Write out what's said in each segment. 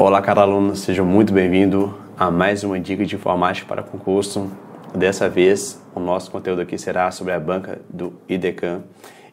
Olá, caro aluno, seja muito bem-vindo a mais uma dica de informática para concurso. Dessa vez, o nosso conteúdo aqui será sobre a banca do IDECAM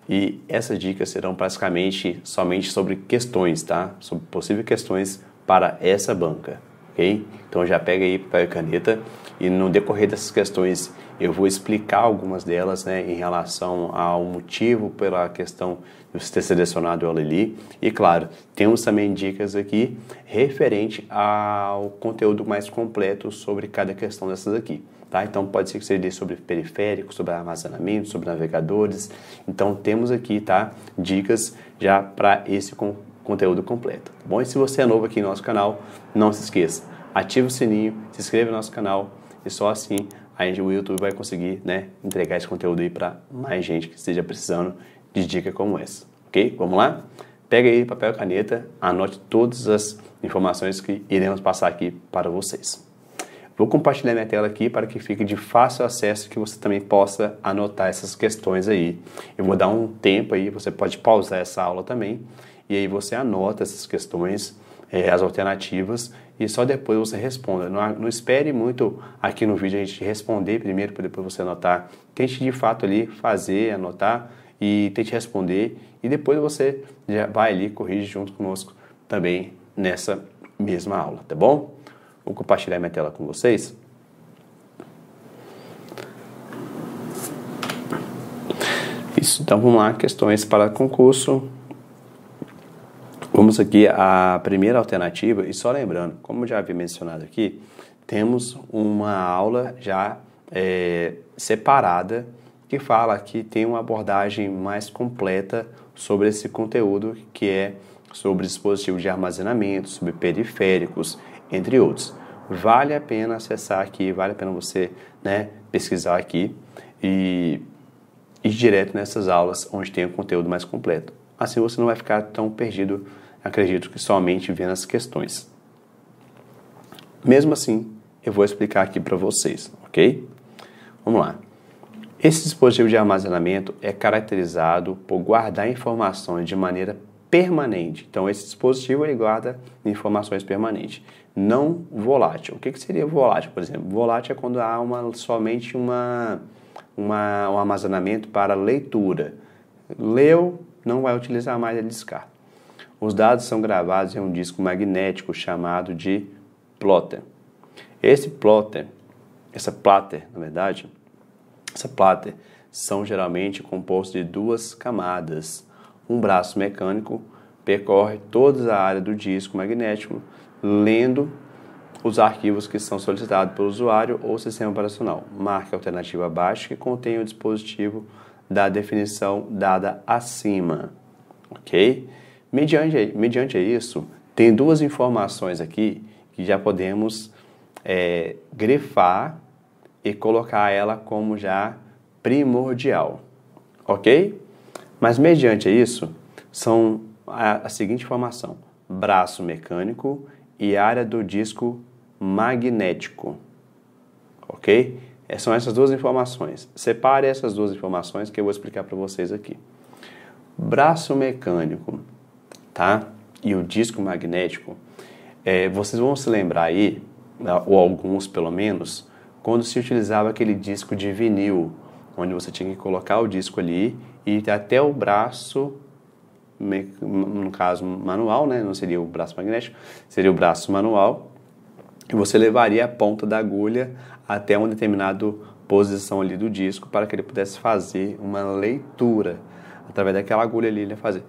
e essas dicas serão basicamente somente sobre questões, tá? Sobre possíveis questões para essa banca, ok? Então já pega aí papel e caneta e no decorrer dessas questões eu vou explicar algumas delas, né, em relação ao motivo pela questão você ter selecionado o ali. E claro, temos também dicas aqui referente ao conteúdo mais completo sobre cada questão dessas aqui. Tá? Então pode ser que você sobre periférico sobre armazenamento, sobre navegadores. Então temos aqui tá? dicas já para esse con conteúdo completo. Tá bom, e se você é novo aqui no nosso canal, não se esqueça, ative o sininho, se inscreva no nosso canal e só assim a gente, o YouTube vai conseguir né, entregar esse conteúdo aí para mais gente que esteja precisando de dica como essa. Ok? Vamos lá? Pega aí papel e caneta, anote todas as informações que iremos passar aqui para vocês. Vou compartilhar minha tela aqui para que fique de fácil acesso que você também possa anotar essas questões aí. Eu vou dar um tempo aí, você pode pausar essa aula também e aí você anota essas questões, eh, as alternativas e só depois você responda. Não, não, espere muito aqui no vídeo a gente responder primeiro para depois você anotar. Tente de fato ali fazer, anotar e tente responder e depois você já vai ali corrige junto conosco também nessa mesma aula, tá bom? Vou compartilhar minha tela com vocês. Isso, então vamos lá, questões para concurso. Vamos aqui à primeira alternativa e só lembrando, como já havia mencionado aqui, temos uma aula já é, separada que fala que tem uma abordagem mais completa sobre esse conteúdo que é sobre dispositivos de armazenamento, sobre periféricos, entre outros. Vale a pena acessar aqui, vale a pena você né, pesquisar aqui e ir direto nessas aulas onde tem o conteúdo mais completo. Assim você não vai ficar tão perdido, acredito que somente vendo as questões. Mesmo assim, eu vou explicar aqui para vocês, ok? Vamos lá. Esse dispositivo de armazenamento é caracterizado por guardar informações de maneira permanente. Então, esse dispositivo ele guarda informações permanentes, não volátil. O que, que seria volátil, por exemplo? Volátil é quando há uma, somente uma, uma, um armazenamento para leitura. Leu, não vai utilizar mais, ele descarta. Os dados são gravados em um disco magnético chamado de plotter. Esse plotter, essa plater, na verdade, essa plater são geralmente compostos de duas camadas. Um braço mecânico percorre toda a área do disco magnético, lendo os arquivos que são solicitados pelo usuário ou sistema operacional. Marque a alternativa abaixo que contém o dispositivo da definição dada acima. Ok? Mediante, mediante isso, tem duas informações aqui que já podemos é, grefar e colocar ela como já primordial, ok? Mas mediante isso, são a, a seguinte formação: braço mecânico e área do disco magnético, ok? É, são essas duas informações. Separe essas duas informações que eu vou explicar para vocês aqui. Braço mecânico, tá? E o disco magnético. É, vocês vão se lembrar aí, né, ou alguns pelo menos, quando se utilizava aquele disco de vinil, onde você tinha que colocar o disco ali e até o braço, no caso manual, né? não seria o braço magnético, seria o braço manual, e você levaria a ponta da agulha até um determinado posição ali do disco para que ele pudesse fazer uma leitura através daquela agulha ali ele ia fazer.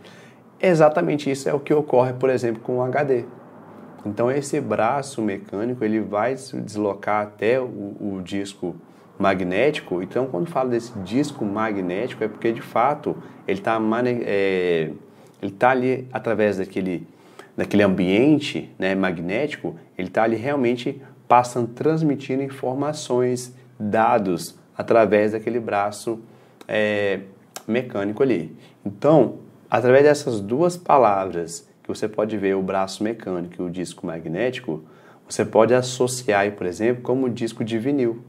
Exatamente isso é o que ocorre, por exemplo, com o HD. Então esse braço mecânico ele vai se deslocar até o, o disco magnético. Então quando falo desse disco magnético é porque de fato ele está é, ele tá ali através daquele daquele ambiente né, magnético, ele está ali realmente passando, transmitindo informações, dados através daquele braço é, mecânico ali. Então, através dessas duas palavras que você pode ver o braço mecânico e o disco magnético, você pode associar, por exemplo, como disco de vinil.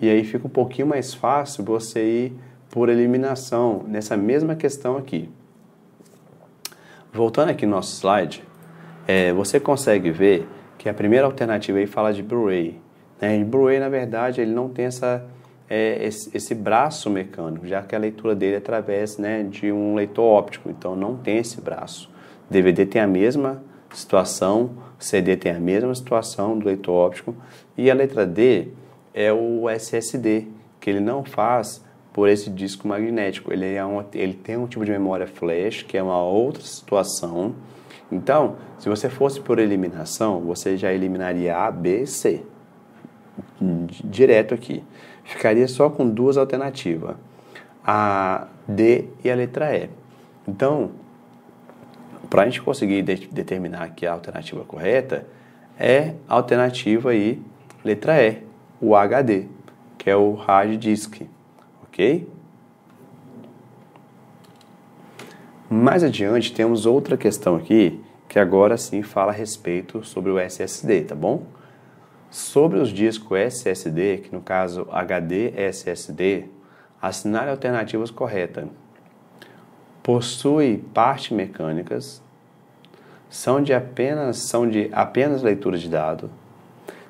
E aí fica um pouquinho mais fácil você ir por eliminação nessa mesma questão aqui. Voltando aqui no nosso slide, é, você consegue ver que a primeira alternativa aí fala de Blu-ray. Né? E Blu-ray, na verdade, ele não tem essa, é, esse, esse, braço mecânico, já que a leitura dele é através né, de um leitor óptico, então não tem esse braço. DVD tem a mesma situação, CD tem a mesma situação do leitor óptico e a letra D é o SSD, que ele não faz por esse disco magnético, ele, é um, ele tem um tipo de memória flash, que é uma outra situação. Então, se você fosse por eliminação, você já eliminaria A, B C, direto aqui. Ficaria só com duas alternativas, a D e a letra E. Então, para a gente conseguir de determinar que é a alternativa correta é a alternativa aí, letra E, o HD, que é o hard disk, ok? Mais adiante temos outra questão aqui que agora sim fala a respeito sobre o SSD, tá bom? Sobre os discos SSD, que no caso HD SSD, assinale alternativas corretas. Possui partes mecânicas são de apenas são de apenas leitura de dado,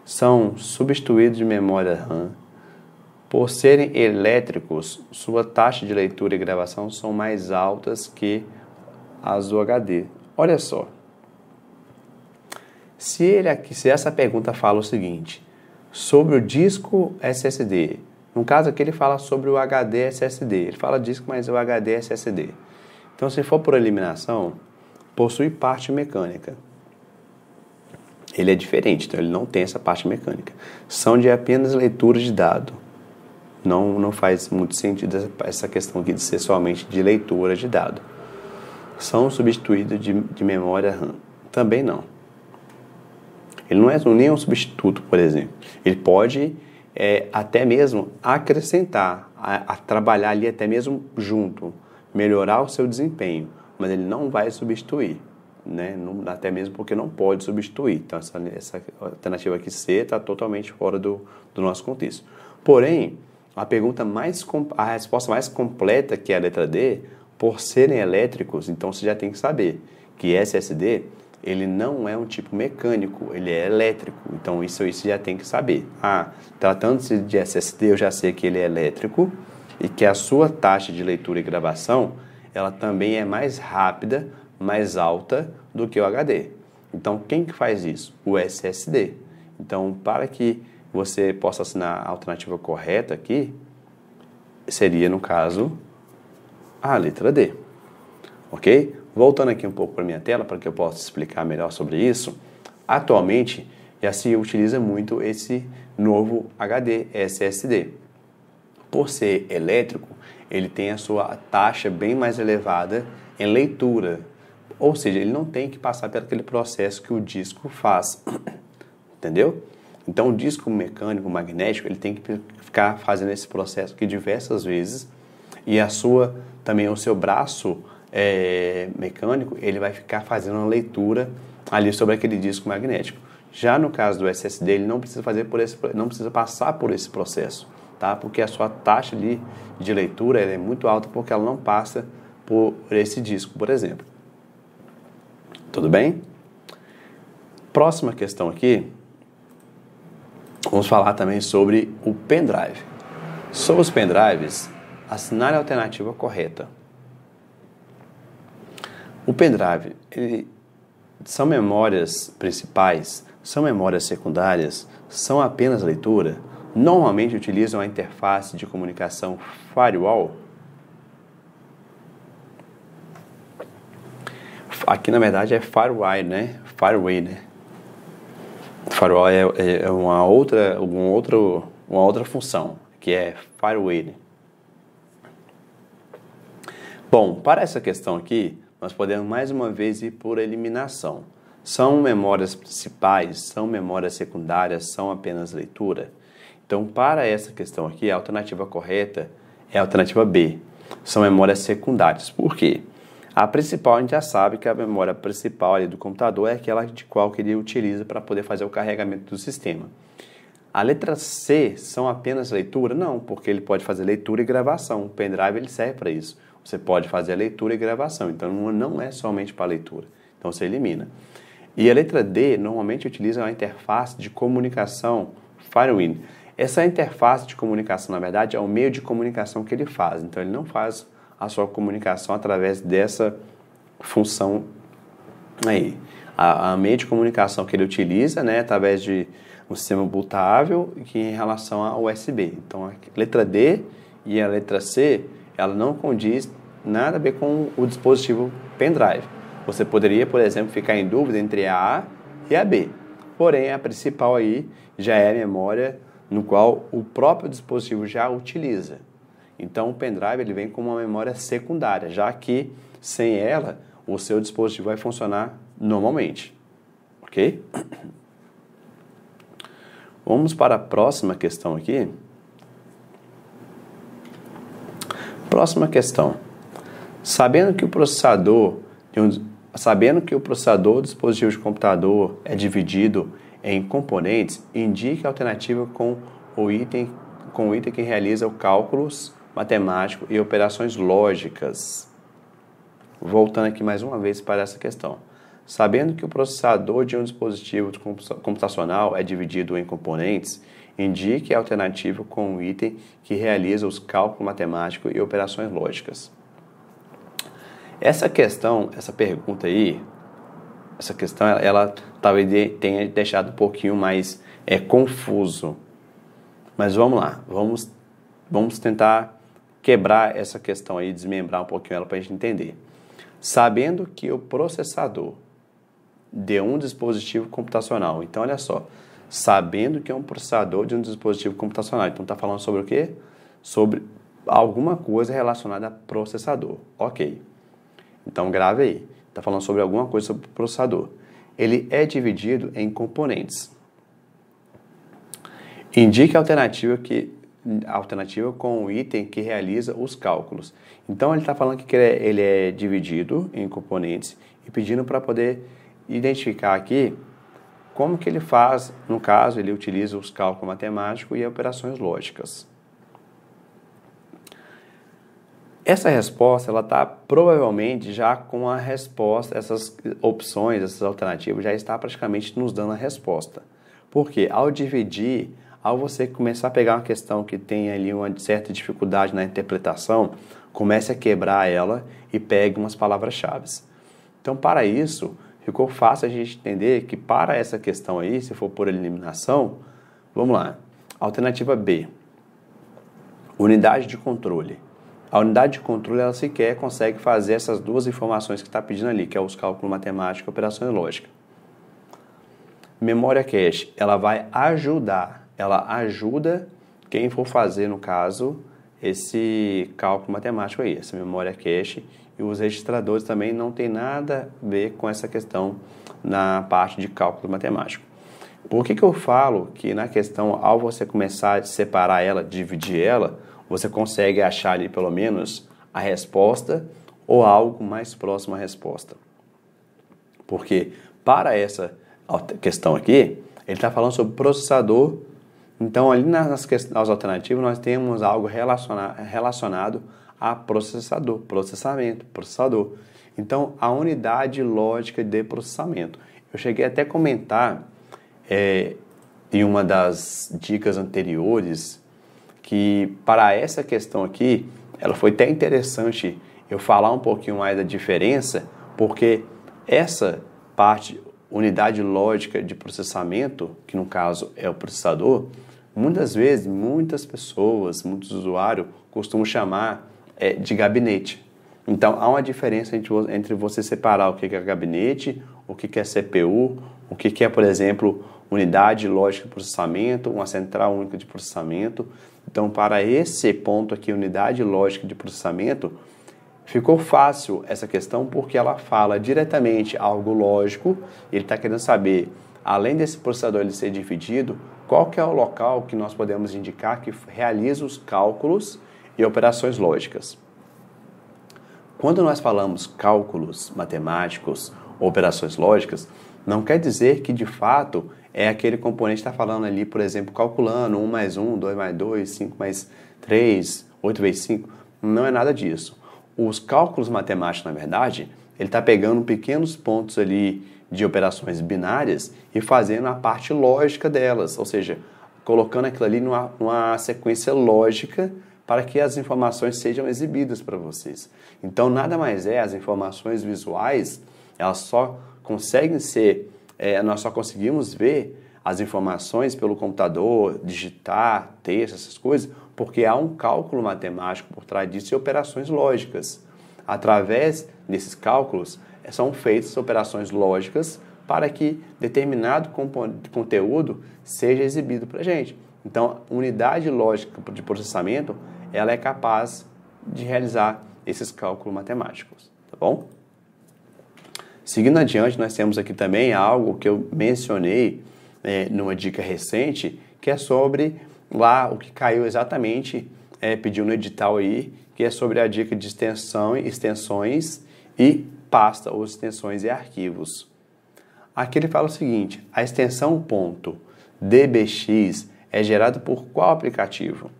são substituídos de memória RAM. Por serem elétricos, sua taxa de leitura e gravação são mais altas que as do HD. Olha só. Se ele aqui, se essa pergunta fala o seguinte, sobre o disco SSD. No caso aqui ele fala sobre o HD SSD. Ele fala disco, mas o HD SSD. Então se for por eliminação, possui parte mecânica. Ele é diferente, então ele não tem essa parte mecânica. São de apenas leitura de dado. Não, não faz muito sentido essa questão aqui de ser somente de leitura de dado. São substituídos de, de memória RAM. Também não. Ele não é nem um substituto, por exemplo. Ele pode é, até mesmo acrescentar, a, a trabalhar ali até mesmo junto, melhorar o seu desempenho mas ele não vai substituir, né? Não, até mesmo porque não pode substituir. Então, essa, essa alternativa aqui C está totalmente fora do, do nosso contexto. Porém, a pergunta mais a resposta mais completa que é a letra D, por serem elétricos, então você já tem que saber que SSD ele não é um tipo mecânico, ele é elétrico. Então isso isso já tem que saber. Ah, tratando-se de SSD, eu já sei que ele é elétrico e que a sua taxa de leitura e gravação ela também é mais rápida, mais alta do que o HD. Então, quem que faz isso? O SSD. Então, para que você possa assinar a alternativa correta aqui, seria, no caso, a letra D. Ok? Voltando aqui um pouco para a minha tela, para que eu possa explicar melhor sobre isso. Atualmente, já se utiliza muito esse novo HD SSD. Por ser elétrico, ele tem a sua taxa bem mais elevada em leitura. Ou seja, ele não tem que passar por aquele processo que o disco faz. Entendeu? Então, o disco mecânico magnético, ele tem que ficar fazendo esse processo aqui diversas vezes e a sua também o seu braço é, mecânico, ele vai ficar fazendo uma leitura ali sobre aquele disco magnético. Já no caso do SSD, ele não precisa fazer por esse, não precisa passar por esse processo tá? Porque a sua taxa de, de leitura é muito alta porque ela não passa por esse disco, por exemplo. Tudo bem? Próxima questão aqui, vamos falar também sobre o pendrive. Sobre os pendrives, assinale a alternativa correta. O pendrive, ele, são memórias principais, são memórias secundárias, são apenas leitura? normalmente utilizam a interface de comunicação firewall. Aqui na verdade é firewall, né? Firewall, né? Firewall é, é, é uma outra, um outro, uma outra função que é firewall. Né? Bom, para essa questão aqui, nós podemos mais uma vez ir por eliminação. São memórias principais, são memórias secundárias, são apenas leitura. Então, para essa questão aqui, a alternativa correta é a alternativa B. São memórias secundárias. Por quê? A principal, a gente já sabe que a memória principal ali do computador é aquela de qual que ele utiliza para poder fazer o carregamento do sistema. A letra C são apenas leitura? Não, porque ele pode fazer leitura e gravação. O pendrive ele serve para isso. Você pode fazer leitura e gravação, então não é somente para leitura. Então você elimina. E a letra D normalmente utiliza uma interface de comunicação Firewind. Essa interface de comunicação, na verdade, é o meio de comunicação que ele faz. Então, ele não faz a sua comunicação através dessa função aí. A, a meio de comunicação que ele utiliza, né, é através de um sistema bootável, que em relação a USB. Então, a letra D e a letra C, ela não condiz nada a ver com o dispositivo pendrive. Você poderia, por exemplo, ficar em dúvida entre a A e a B. Porém, a principal aí já é a memória no qual o próprio dispositivo já utiliza. Então o pendrive ele vem com uma memória secundária, já que sem ela o seu dispositivo vai funcionar normalmente. Ok? Vamos para a próxima questão aqui. Próxima questão. Sabendo que o processador, sabendo que o processador do dispositivo de computador é dividido em componentes, indique a alternativa com o item, com o item que realiza cálculos matemáticos e operações lógicas. Voltando aqui mais uma vez para essa questão. Sabendo que o processador de um dispositivo computacional é dividido em componentes, indique a alternativa com o item que realiza os cálculos matemáticos e operações lógicas. Essa questão, essa pergunta aí, essa questão ela talvez tenha deixado um pouquinho mais é, confuso. Mas vamos lá, vamos, vamos tentar quebrar essa questão aí, desmembrar um pouquinho ela para a gente entender. Sabendo que o processador de um dispositivo computacional, então olha só, sabendo que é um processador de um dispositivo computacional, então está falando sobre o quê? Sobre alguma coisa relacionada a processador, ok. Então grave aí está falando sobre alguma coisa sobre o processador. Ele é dividido em componentes. Indique a alternativa, que, a alternativa com o item que realiza os cálculos. Então ele está falando que é, ele é dividido em componentes e pedindo para poder identificar aqui como que ele faz, no caso, ele utiliza os cálculos matemáticos e operações lógicas. Essa resposta ela está provavelmente já com a resposta, essas opções, essas alternativas já está praticamente nos dando a resposta. Porque ao dividir, ao você começar a pegar uma questão que tem ali uma certa dificuldade na interpretação, comece a quebrar ela e pegue umas palavras-chave. Então, para isso, ficou fácil a gente entender que para essa questão aí, se for por eliminação, vamos lá. Alternativa B. Unidade de controle a unidade de controle ela sequer consegue fazer essas duas informações que está pedindo ali, que é os cálculos matemáticos e operações lógicas. Memória cache, ela vai ajudar, ela ajuda quem for fazer, no caso, esse cálculo matemático aí, essa memória cache. E os registradores também não tem nada a ver com essa questão na parte de cálculo matemático. Por que, que eu falo que na questão, ao você começar a separar ela, dividir ela, você consegue achar ali pelo menos a resposta ou algo mais próximo à resposta. Porque para essa questão aqui, ele está falando sobre processador. Então, ali nas, nas alternativas, nós temos algo relaciona, relacionado a processador, processamento, processador. Então, a unidade lógica de processamento. Eu cheguei até a comentar é, em uma das dicas anteriores que para essa questão aqui, ela foi até interessante eu falar um pouquinho mais da diferença, porque essa parte, unidade lógica de processamento, que no caso é o processador, muitas vezes, muitas pessoas, muitos usuários costumam chamar é, de gabinete. Então há uma diferença entre, entre você separar o que é gabinete, o que é CPU, o que é, por exemplo, unidade lógica de processamento, uma central única de processamento. Então, para esse ponto aqui, unidade lógica de processamento, ficou fácil essa questão porque ela fala diretamente algo lógico. Ele está querendo saber, além desse processador ele ser dividido, qual que é o local que nós podemos indicar que realiza os cálculos e operações lógicas. Quando nós falamos cálculos matemáticos, operações lógicas, não quer dizer que de fato é aquele componente que está falando ali, por exemplo, calculando 1 mais 1, 2 mais 2, 5 mais 3, 8 vezes 5. Não é nada disso. Os cálculos matemáticos, na verdade, ele está pegando pequenos pontos ali de operações binárias e fazendo a parte lógica delas, ou seja, colocando aquilo ali numa, numa sequência lógica para que as informações sejam exibidas para vocês. Então, nada mais é, as informações visuais, elas só conseguem ser é, nós só conseguimos ver as informações pelo computador, digitar, texto, essas coisas, porque há um cálculo matemático por trás disso e operações lógicas. Através desses cálculos eh, são feitas operações lógicas para que determinado conteúdo seja exibido para a gente. Então, unidade lógica de processamento, ela é capaz de realizar esses cálculos matemáticos, tá bom? Seguindo adiante, nós temos aqui também algo que eu mencionei é, numa dica recente, que é sobre lá o que caiu exatamente, é, pediu no edital aí, que é sobre a dica de extensão, extensões e pasta ou extensões e arquivos. Aqui ele fala o seguinte: a extensão ponto .dbx é gerada por qual aplicativo?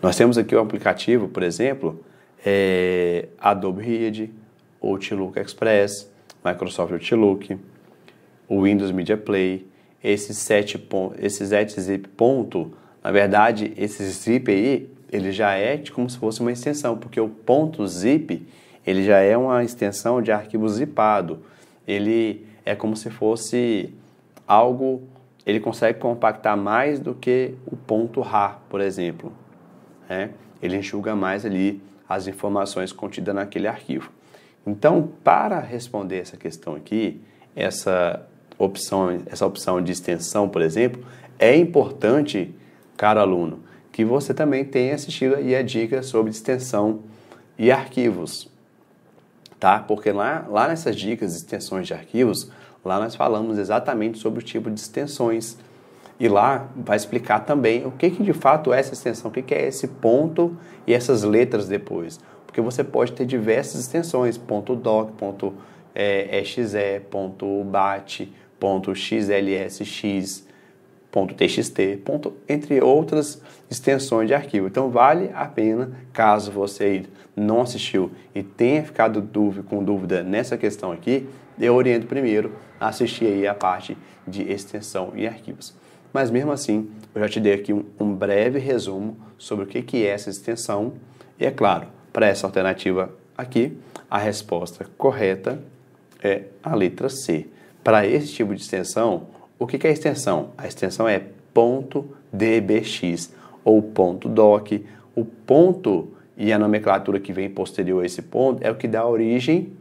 Nós temos aqui o um aplicativo, por exemplo, é Adobe Read, Outlook Express, Microsoft Outlook, o Windows Media Play, esses sete esses zip ponto, na verdade, esse zip aí, ele já é como se fosse uma extensão, porque o ponto zip, ele já é uma extensão de arquivo zipado. Ele é como se fosse algo, ele consegue compactar mais do que o ponto RAR, por exemplo. Né? Ele enxuga mais ali as informações contidas naquele arquivo. Então, para responder essa questão aqui, essa opção, essa opção de extensão, por exemplo, é importante, caro aluno, que você também tenha assistido aí a dica sobre extensão e arquivos, tá? Porque lá, lá nessas dicas de extensões de arquivos, lá nós falamos exatamente sobre o tipo de extensões. E lá vai explicar também o que, que de fato é essa extensão, o que, que é esse ponto e essas letras depois porque você pode ter diversas extensões, .doc, é, .exe, .bat, .xlsx, .txt, entre outras extensões de arquivo. Então vale a pena, caso você não assistiu e tenha ficado dúvida, com dúvida nessa questão aqui, eu oriento primeiro a assistir aí a parte de extensão e arquivos. Mas mesmo assim, eu já te dei aqui um, um breve resumo sobre o que, que é essa extensão. E é claro, para essa alternativa aqui, a resposta correta é a letra C. Para esse tipo de extensão, o que é extensão? A extensão é ponto .dbx ou ponto .doc. O ponto e a nomenclatura que vem posterior a esse ponto é o que dá origem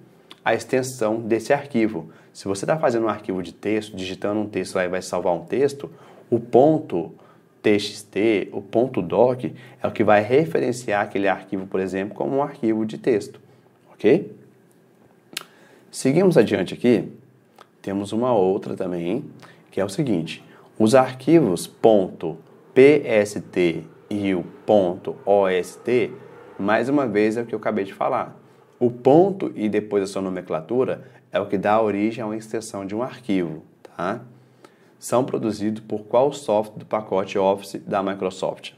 à extensão desse arquivo. Se você está fazendo um arquivo de texto, digitando um texto aí e vai salvar um texto, o ponto TXT, o ponto .doc, é o que vai referenciar aquele arquivo, por exemplo, como um arquivo de texto, ok? Seguimos adiante aqui, temos uma outra também, que é o seguinte, os arquivos ponto .pst e o ponto .ost, mais uma vez é o que eu acabei de falar. O ponto e depois a sua nomenclatura é o que dá origem a uma extensão de um arquivo, tá? são produzidos por qual software do pacote Office da Microsoft.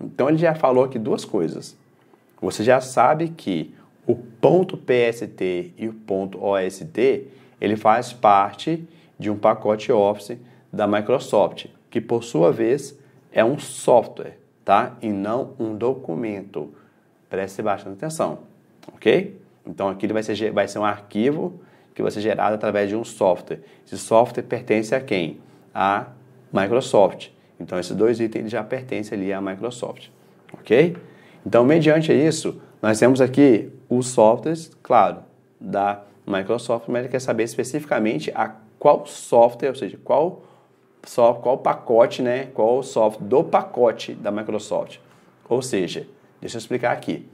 Então ele já falou aqui duas coisas. Você já sabe que o ponto PST e o ponto OST, ele faz parte de um pacote Office da Microsoft, que por sua vez é um software, tá? E não um documento. Preste bastante atenção, ok? Então aqui ele vai ser, vai ser um arquivo que vai ser gerado através de um software. Esse software pertence a quem? à Microsoft. Então, esses dois itens já pertencem ali à Microsoft, ok? Então, mediante isso, nós temos aqui os softwares, claro, da Microsoft, mas ele quer saber especificamente a qual software, ou seja, qual qual pacote, né? Qual software do pacote da Microsoft. Ou seja, deixa eu explicar aqui.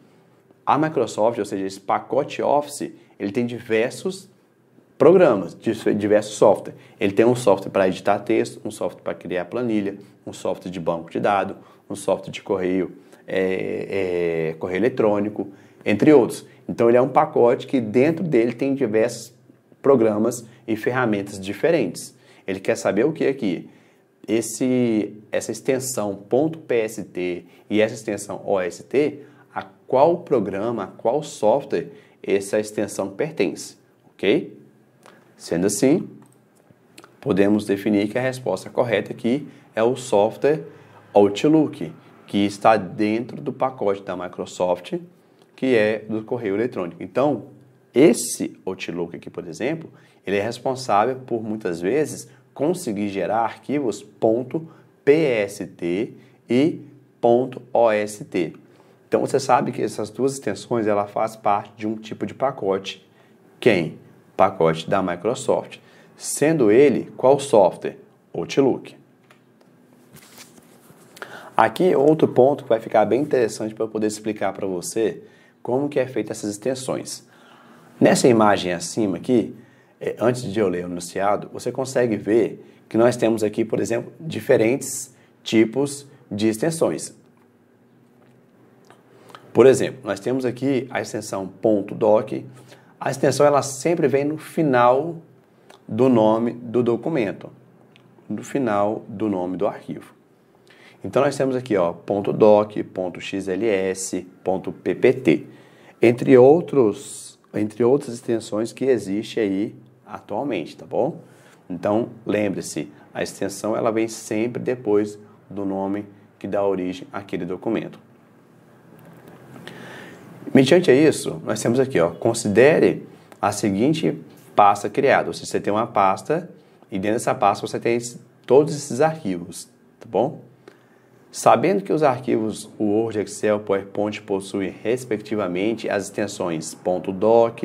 A Microsoft, ou seja, esse pacote Office, ele tem diversos programas, diversos softwares. Ele tem um software para editar texto, um software para criar planilha, um software de banco de dados, um software de correio, é, é, correio eletrônico, entre outros. Então ele é um pacote que dentro dele tem diversos programas e ferramentas diferentes. Ele quer saber o que aqui? Esse, essa extensão .pst e essa extensão OST, a qual programa, a qual software essa extensão pertence, ok? Sendo assim, podemos definir que a resposta correta aqui é o software Outlook, que está dentro do pacote da Microsoft, que é do correio eletrônico. Então, esse Outlook aqui, por exemplo, ele é responsável por muitas vezes conseguir gerar arquivos .pst e .ost. Então você sabe que essas duas extensões ela faz parte de um tipo de pacote. Quem? pacote da Microsoft, sendo ele qual software? Outlook. Aqui outro ponto que vai ficar bem interessante para eu poder explicar para você como que é feita essas extensões. Nessa imagem acima aqui, é, antes de eu ler o enunciado, você consegue ver que nós temos aqui, por exemplo, diferentes tipos de extensões. Por exemplo, nós temos aqui a extensão .doc, a extensão ela sempre vem no final do nome do documento, no final do nome do arquivo. Então nós temos aqui ó, .doc, .xls, .ppt, entre outros, entre outras extensões que existe aí atualmente, tá bom? Então lembre-se, a extensão ela vem sempre depois do nome que dá origem àquele documento. Mediante isso, nós temos aqui, ó, considere a seguinte pasta criada. Ou seja, você tem uma pasta e dentro dessa pasta você tem todos esses arquivos, tá bom? Sabendo que os arquivos Word, Excel, PowerPoint possuem respectivamente as extensões .doc,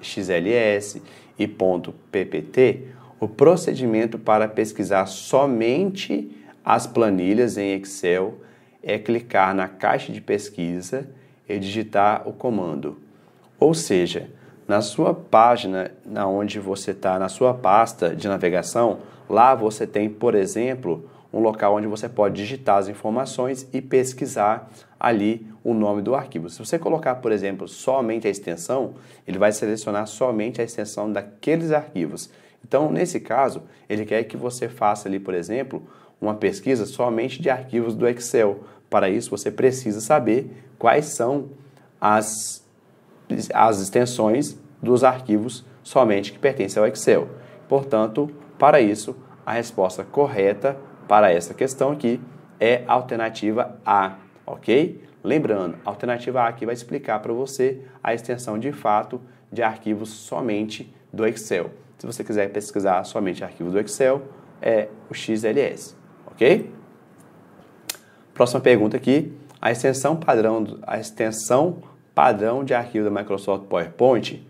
.xls e .ppt, o procedimento para pesquisar somente as planilhas em Excel é clicar na caixa de pesquisa e digitar o comando. Ou seja, na sua página, na onde você está, na sua pasta de navegação, lá você tem, por exemplo, um local onde você pode digitar as informações e pesquisar ali o nome do arquivo. Se você colocar, por exemplo, somente a extensão, ele vai selecionar somente a extensão daqueles arquivos. Então, nesse caso, ele quer que você faça ali, por exemplo, uma pesquisa somente de arquivos do Excel, para isso, você precisa saber quais são as, as extensões dos arquivos somente que pertencem ao Excel. Portanto, para isso, a resposta correta para essa questão aqui é a alternativa A, ok? Lembrando, a alternativa A aqui vai explicar para você a extensão de fato de arquivos somente do Excel. Se você quiser pesquisar somente arquivos do Excel, é o XLS, ok? Próxima pergunta aqui. A extensão padrão, a extensão padrão de arquivo da Microsoft PowerPoint,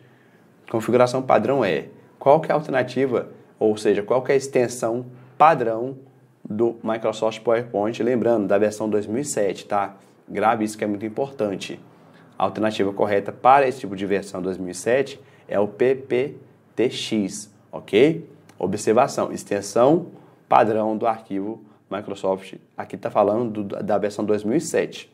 configuração padrão é qual que é a alternativa, ou seja, qual que é a extensão padrão do Microsoft PowerPoint, lembrando, da versão 2007, tá? Grave isso que é muito importante. A alternativa correta para esse tipo de versão 2007 é o PPTX, ok? Observação, extensão padrão do arquivo Microsoft, aqui está falando do, da versão 2007.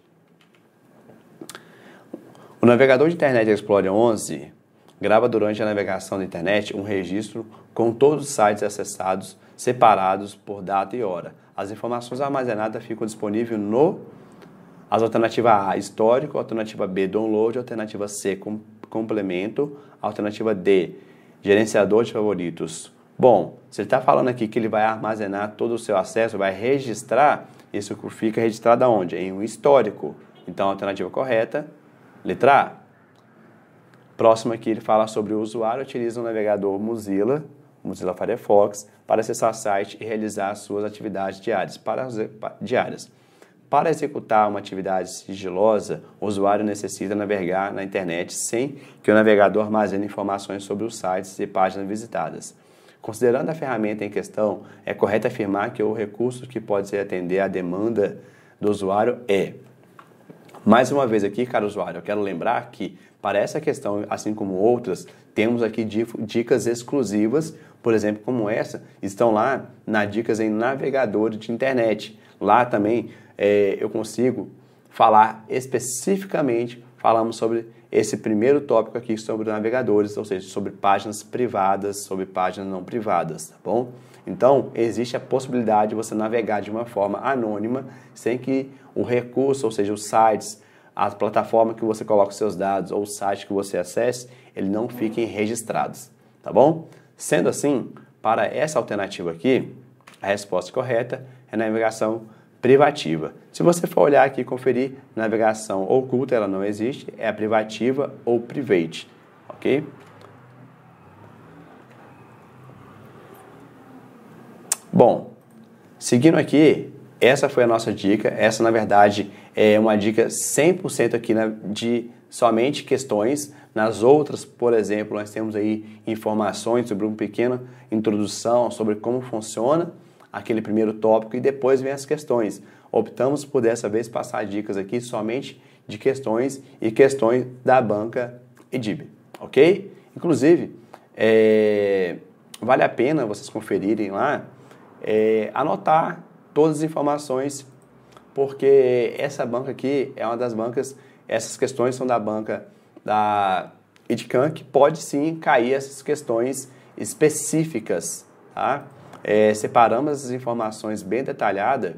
O navegador de Internet Explorer 11 grava durante a navegação da internet um registro com todos os sites acessados separados por data e hora. As informações armazenadas ficam disponíveis no as alternativas A, histórico, alternativa B, download, alternativa C, com, complemento, alternativa D, gerenciador de favoritos. Bom, se ele está falando aqui que ele vai armazenar todo o seu acesso, vai registrar, isso fica registrado aonde? Em um histórico. Então, a alternativa correta, letra A. Próximo aqui, ele fala sobre o usuário utiliza o um navegador Mozilla, Mozilla Firefox, para acessar site e realizar suas atividades diárias. Para, diárias. Para executar uma atividade sigilosa, o usuário necessita navegar na internet sem que o navegador armazene informações sobre os sites e páginas visitadas. Considerando a ferramenta em questão, é correto afirmar que o recurso que pode ser atender à demanda do usuário é. Mais uma vez aqui, caro usuário, eu quero lembrar que para essa questão, assim como outras, temos aqui dicas exclusivas, por exemplo, como essa, estão lá na dicas em navegador de internet. Lá também é, eu consigo falar especificamente falamos sobre esse primeiro tópico aqui sobre navegadores, ou seja, sobre páginas privadas, sobre páginas não privadas, tá bom? Então, existe a possibilidade de você navegar de uma forma anônima, sem que o recurso, ou seja, os sites, a plataforma que você coloca os seus dados ou o site que você acesse, eles não fiquem registrados, tá bom? Sendo assim, para essa alternativa aqui, a resposta correta é navegação privativa. Se você for olhar aqui e conferir, navegação oculta ela não existe, é a privativa ou private, ok? Bom, seguindo aqui, essa foi a nossa dica. Essa, na verdade, é uma dica 100% aqui né, de somente questões. Nas outras, por exemplo, nós temos aí informações sobre uma pequena introdução sobre como funciona aquele primeiro tópico e depois vem as questões. Optamos por dessa vez passar dicas aqui somente de questões e questões da banca Edib, ok? Inclusive, é, vale a pena vocês conferirem lá, é, anotar todas as informações, porque essa banca aqui é uma das bancas, essas questões são da banca da Edicam, que pode sim cair essas questões específicas, tá? é, separamos as informações bem detalhadas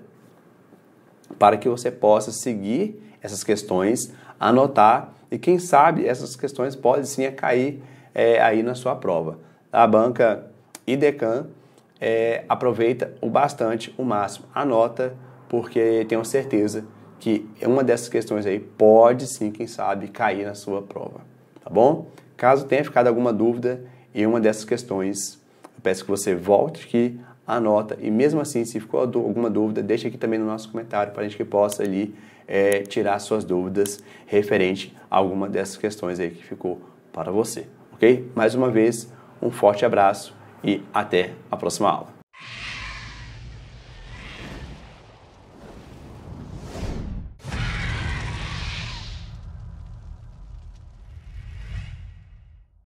para que você possa seguir essas questões, anotar e quem sabe essas questões podem sim cair é, aí na sua prova. A banca IDECAN é, aproveita o bastante, o máximo, anota, porque tenho certeza que uma dessas questões aí pode sim, quem sabe, cair na sua prova, tá bom? Caso tenha ficado alguma dúvida em uma dessas questões, eu peço que você volte aqui, anota e mesmo assim, se ficou alguma dúvida, deixa aqui também no nosso comentário para a gente que possa ali é, tirar suas dúvidas referente a alguma dessas questões aí que ficou para você, ok? Mais uma vez, um forte abraço e até a próxima aula.